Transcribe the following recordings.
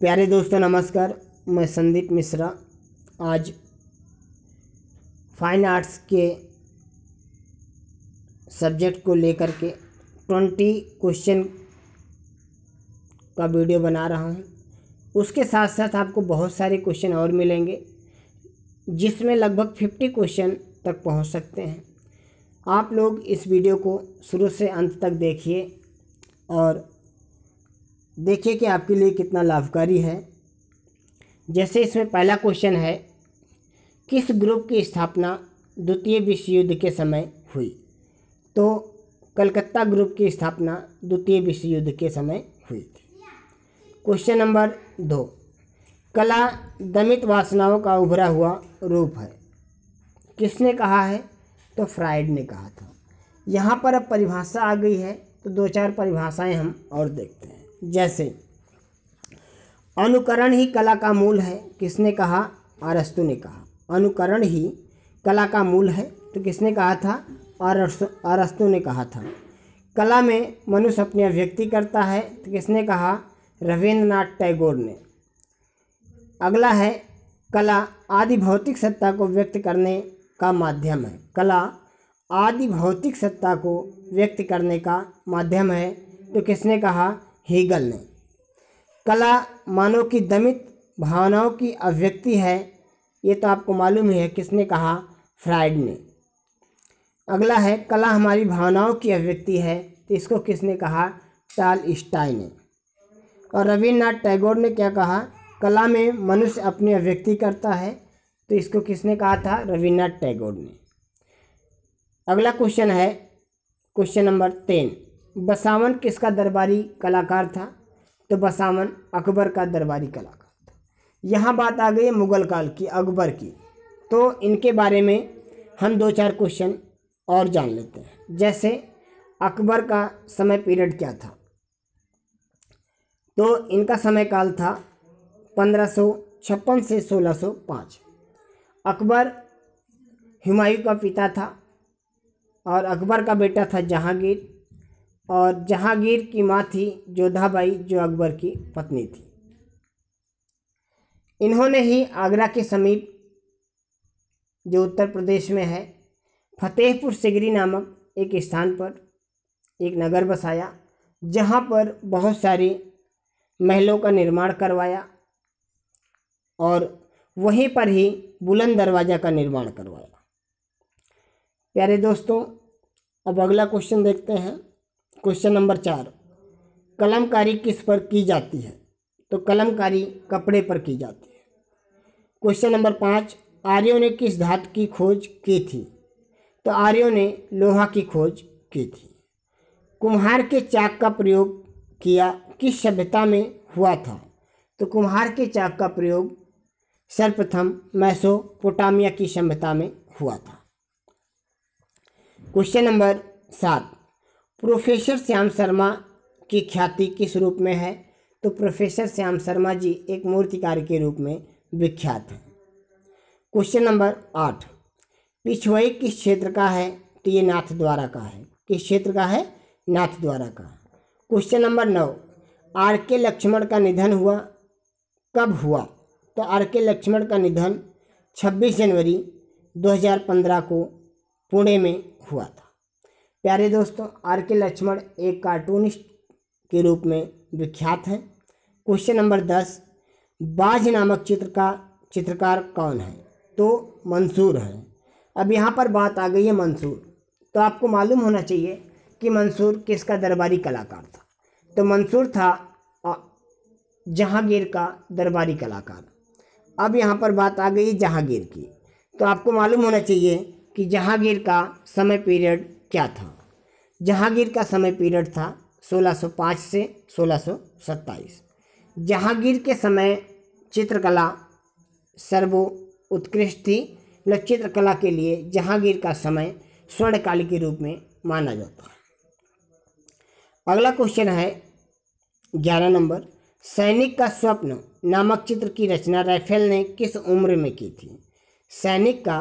प्यारे दोस्तों नमस्कार मैं संदीप मिश्रा आज फाइन आर्ट्स के सब्जेक्ट को लेकर के ट्वेंटी क्वेश्चन का वीडियो बना रहा हूँ उसके साथ साथ आपको बहुत सारे क्वेश्चन और मिलेंगे जिसमें लगभग फिफ्टी क्वेश्चन तक पहुँच सकते हैं आप लोग इस वीडियो को शुरू से अंत तक देखिए और देखिए कि आपके लिए कितना लाभकारी है जैसे इसमें पहला क्वेश्चन है किस ग्रुप की स्थापना द्वितीय विश्व युद्ध के समय हुई तो कलकत्ता ग्रुप की स्थापना द्वितीय विश्व युद्ध के समय हुई थी क्वेश्चन नंबर दो कला दमित वासनाओं का उभरा हुआ रूप है किसने कहा है तो फ्राइड ने कहा था यहाँ पर अब परिभाषा आ गई है तो दो चार परिभाषाएं हम और देखते हैं जैसे अनुकरण ही कला का मूल है किसने कहा अरस्तु ने कहा अनुकरण ही कला का मूल है तो किसने कहा था अरस्तु ने कहा था कला में मनुष्य अपनी अभिव्यक्ति करता है तो किसने कहा रविंद्रनाथ टैगोर ने अगला है कला आदि भौतिक सत्ता को व्यक्त करने का माध्यम है कला आदि भौतिक सत्ता को व्यक्त करने का माध्यम है तो किसने कहा हेगल ने कला मानव की दमित भावनाओं की अभिव्यक्ति है ये तो आपको मालूम ही है किसने कहा फ्राइड ने अगला है कला हमारी भावनाओं की अभिव्यक्ति है तो इसको किसने कहा टाल स्टाई ने और रविन्द्रनाथ टैगोर ने क्या कहा कला में मनुष्य अपनी अभिव्यक्ति करता है तो इसको किसने कहा था रविन्द्रनाथ टैगोर ने अगला क्वेश्चन है क्वेश्चन नंबर टेन बसावन किसका दरबारी कलाकार था तो बसावन अकबर का दरबारी कलाकार था यहाँ बात आ गई मुग़ल काल की अकबर की तो इनके बारे में हम दो चार क्वेश्चन और जान लेते हैं जैसे अकबर का समय पीरियड क्या था तो इनका समय काल था पंद्रह सौ छप्पन से सोलह सौ पाँच अकबर हुमायूं का पिता था और अकबर का बेटा था जहांगीर और जहांगीर की माँ थी जोधाबाई जो अकबर की पत्नी थी इन्होंने ही आगरा के समीप जो उत्तर प्रदेश में है फतेहपुर सिगरी नामक एक स्थान पर एक नगर बसाया जहाँ पर बहुत सारी महलों का निर्माण करवाया और वहीं पर ही बुलंद दरवाज़ा का निर्माण करवाया प्यारे दोस्तों अब अगला क्वेश्चन देखते हैं क्वेश्चन नंबर चार कलमकारी किस पर की जाती है तो कलमकारी कपड़े पर की जाती है क्वेश्चन नंबर पाँच आर्यों ने किस धातु की खोज की थी तो आर्यों ने लोहा की खोज की थी कुम्हार के चाक का प्रयोग किया किस सभ्यता में हुआ था तो कुम्हार के चाक का प्रयोग सर्वप्रथम मैसोपोटामिया की सभ्यता में हुआ था क्वेश्चन नंबर सात प्रोफेसर श्याम शर्मा की ख्याति किस रूप में है तो प्रोफेसर श्याम शर्मा जी एक मूर्तिकार के रूप में विख्यात हैं क्वेश्चन नंबर आठ पिछवाई किस क्षेत्र का है तो ये नाथ द्वारा का है किस क्षेत्र का है नाथ द्वारा का क्वेश्चन नंबर नौ आर के लक्ष्मण का निधन हुआ कब हुआ तो आर के लक्ष्मण का निधन 26 जनवरी 2015 को पुणे में हुआ था प्यारे दोस्तों आर के लक्ष्मण एक कार्टूनिस्ट के रूप में विख्यात हैं क्वेश्चन नंबर दस बाज नामक चित्र का चित्रकार कौन है तो मंसूर है अब यहाँ पर बात आ गई है मंसूर तो आपको मालूम होना चाहिए कि मंसूर किसका दरबारी कलाकार था तो मंसूर था जहांगीर का दरबारी कलाकार अब यहाँ पर बात आ गई जहांगीर की तो आपको मालूम होना चाहिए कि जहांगीर का समय पीरियड क्या था जहांगीर का समय पीरियड था 1605 से 1627 जहांगीर के समय चित्रकला सर्वो उत्कृष्ट थी मतलब चित्रकला के लिए जहांगीर का समय स्वर्णकाल के रूप में माना जाता है अगला क्वेश्चन है ग्यारह नंबर सैनिक का स्वप्न नामक चित्र की रचना राइफेल ने किस उम्र में की थी सैनिक का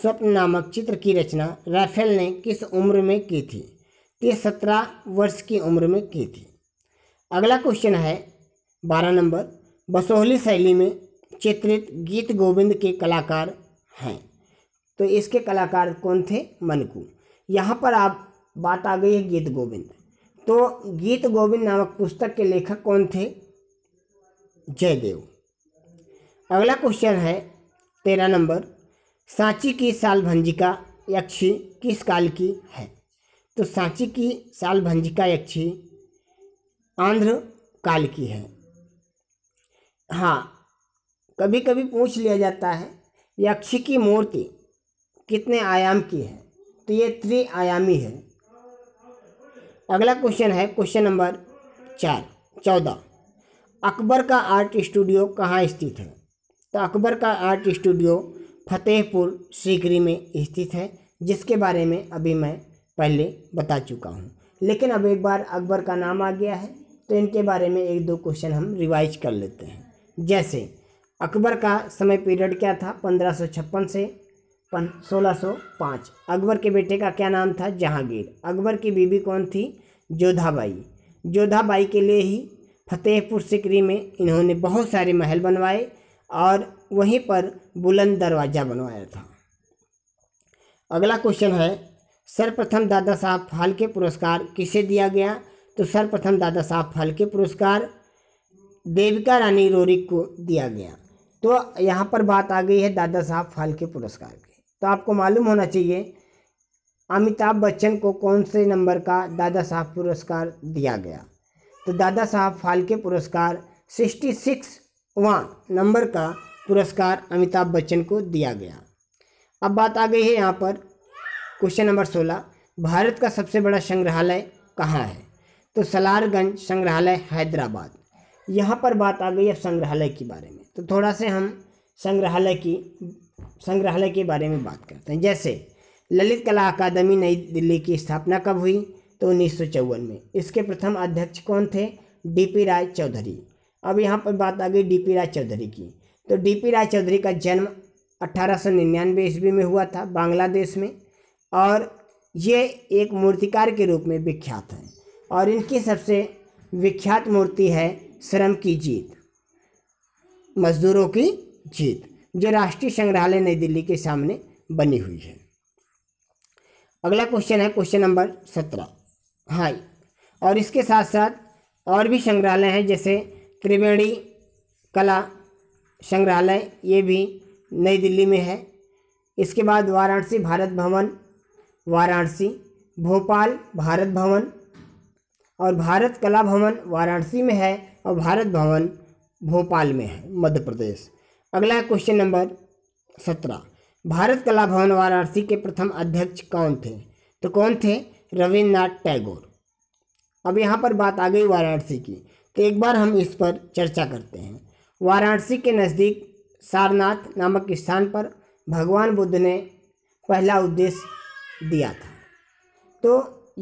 स्वप्न नामक चित्र की रचना राफेल ने किस उम्र में की थी तो सत्रह वर्ष की उम्र में की थी अगला क्वेश्चन है बारह नंबर बसोहली शैली में चित्रित गीत गोविंद के कलाकार हैं तो इसके कलाकार कौन थे मनकू यहाँ पर आप बात आ गई है गीत गोविंद तो गीत गोविंद नामक पुस्तक के लेखक कौन थे जयदेव अगला क्वेश्चन है तेरह नंबर सांची की साल भंजिका यक्षी किस काल की है तो सांची की साल भंजिका यक्षी आंध्र काल की है हाँ कभी कभी पूछ लिया जाता है यक्षी की मूर्ति कितने आयाम की है तो ये त्रिआयामी है अगला क्वेश्चन है क्वेश्चन नंबर चार चौदह अकबर का आर्ट स्टूडियो कहाँ स्थित है तो अकबर का आर्ट स्टूडियो फतेहपुर सीकरी में स्थित है जिसके बारे में अभी मैं पहले बता चुका हूँ लेकिन अब एक बार अकबर का नाम आ गया है तो इनके बारे में एक दो क्वेश्चन हम रिवाइज कर लेते हैं जैसे अकबर का समय पीरियड क्या था पंद्रह से पन सोलह अकबर के बेटे का क्या नाम था जहांगीर अकबर की बीवी कौन थी जोधाबाई जोधाबाई के लिए ही फतेहपुर सिकरी में इन्होंने बहुत सारे महल बनवाए और वहीं पर बुलंद दरवाज़ा बनवाया था अगला क्वेश्चन है सर्वप्रथम दादा साहब फाल्के पुरस्कार किसे दिया गया तो सर्वप्रथम दादा साहब फाल्के पुरस्कार देविका रानी रोरिक को दिया गया तो यहाँ पर बात आ गई है दादा साहब फालके पुरस्कार की तो आपको मालूम होना चाहिए अमिताभ बच्चन को कौन से नंबर का दादा साहब पुरस्कार दिया गया तो दादा साहब फाल्के पुरस्कार सिक्सटी सिक्स नंबर का पुरस्कार अमिताभ बच्चन को दिया गया अब बात आ गई है यहाँ पर क्वेश्चन नंबर सोलह भारत का सबसे बड़ा संग्रहालय कहाँ है तो सलारगंज संग्रहालय हैदराबाद यहाँ पर बात आ गई अब संग्रहालय के बारे में तो थोड़ा से हम संग्रहालय की संग्रहालय के बारे में बात करते हैं जैसे ललित कला अकादमी नई दिल्ली की स्थापना कब हुई तो उन्नीस में इसके प्रथम अध्यक्ष कौन थे डी पी राय चौधरी अब यहाँ पर बात आ गई डी पी राय चौधरी की तो डी पी राय चौधरी का जन्म अट्ठारह सौ निन्यानवे ईस्वी में हुआ था बांग्लादेश में और ये एक मूर्तिकार के रूप में विख्यात हैं और इनकी सबसे विख्यात मूर्ति है श्रम की जीत मजदूरों की जीत जो राष्ट्रीय संग्रहालय नई दिल्ली के सामने बनी हुई है अगला क्वेश्चन है क्वेश्चन नंबर सत्रह हाँ और इसके साथ साथ और भी संग्रहालय हैं जैसे त्रिवेणी कला संग्रहालय ये भी नई दिल्ली में है इसके बाद वाराणसी भारत भवन वाराणसी भोपाल भारत भवन और भारत कला भवन वाराणसी में है और भारत भवन भोपाल में है मध्य प्रदेश अगला क्वेश्चन नंबर सत्रह भारत कला भवन वाराणसी के प्रथम अध्यक्ष कौन थे तो कौन थे रविन्द्रनाथ टैगोर अब यहाँ पर बात आ गई वाराणसी की तो एक बार हम इस पर चर्चा करते हैं वाराणसी के नज़दीक सारनाथ नामक स्थान पर भगवान बुद्ध ने पहला उद्देश्य दिया था तो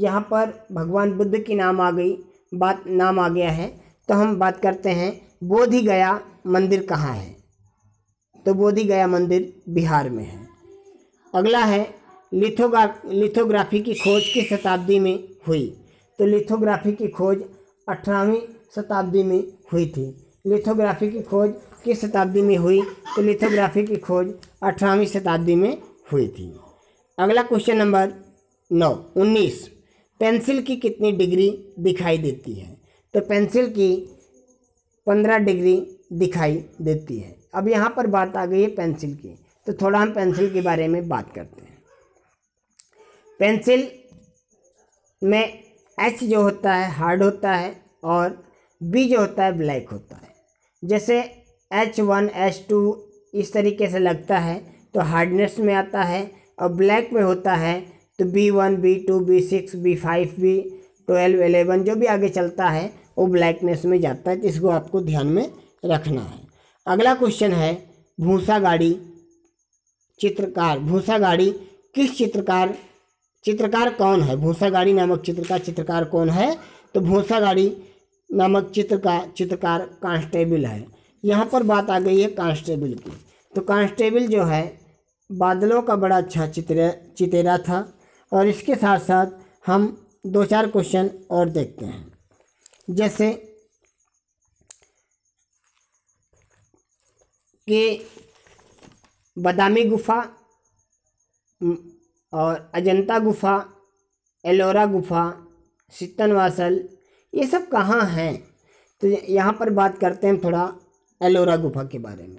यहाँ पर भगवान बुद्ध की नाम आ गई बात नाम आ गया है तो हम बात करते हैं बोधि गया मंदिर कहाँ है तो बोधि गया मंदिर बिहार में है अगला है लिथोगा लिथोग्राफी की खोज किस शताब्दी में हुई तो लिथोग्राफी की खोज अठारहवीं शताब्दी में हुई थी लिथोग्राफी की खोज किस शताब्दी में हुई तो लिथोग्राफी की खोज अठारहवीं शताब्दी में हुई थी अगला क्वेश्चन नंबर नौ उन्नीस पेंसिल की कितनी डिग्री दिखाई देती है तो पेंसिल की पंद्रह डिग्री दिखाई देती है अब यहाँ पर बात आ गई है पेंसिल की तो थोड़ा हम पेंसिल के बारे में बात करते हैं पेंसिल में एच जो होता है हार्ड होता है और बी जो होता है ब्लैक होता है जैसे एच वन एच टू इस तरीके से लगता है तो हार्डनेस में आता है और ब्लैक में होता है तो B one B two B six B five B twelve eleven जो भी आगे चलता है वो ब्लैकनेस में जाता है जिसको तो इसको आपको ध्यान में रखना है अगला क्वेश्चन है भूसा गाड़ी चित्रकार भूसा गाड़ी किस चित्रकार चित्रकार कौन है भूसा गाड़ी नामक चित्रकार चित्रकार कौन है तो भूसा गाड़ी नामक चित्र का चित्रकार कांस्टेबल है यहाँ पर बात आ गई है कांस्टेबल की तो कांस्टेबल जो है बादलों का बड़ा अच्छा चित्र चितेरा था और इसके साथ साथ हम दो चार क्वेश्चन और देखते हैं जैसे कि बदामी गुफा और अजंता गुफा एलोरा गुफा सितनवासल वासल ये सब कहाँ हैं तो यहाँ पर बात करते हैं थोड़ा एलोरा गुफा के बारे में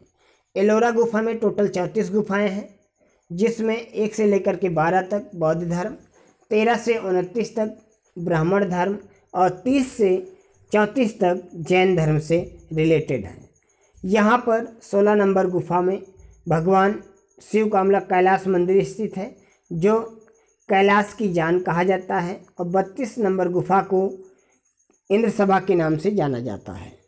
एलोरा गुफा में टोटल चौंतीस गुफाएं हैं जिसमें एक से लेकर के बारह तक बौद्ध धर्म तेरह से उनतीस तक ब्राह्मण धर्म और तीस से चौंतीस तक जैन धर्म से रिलेटेड हैं यहाँ पर सोलह नंबर गुफा में भगवान शिव कामला कैलाश मंदिर स्थित है जो कैलाश की जान कहा जाता है और बत्तीस नंबर गुफा को इंद्र सभा के नाम से जाना जाता है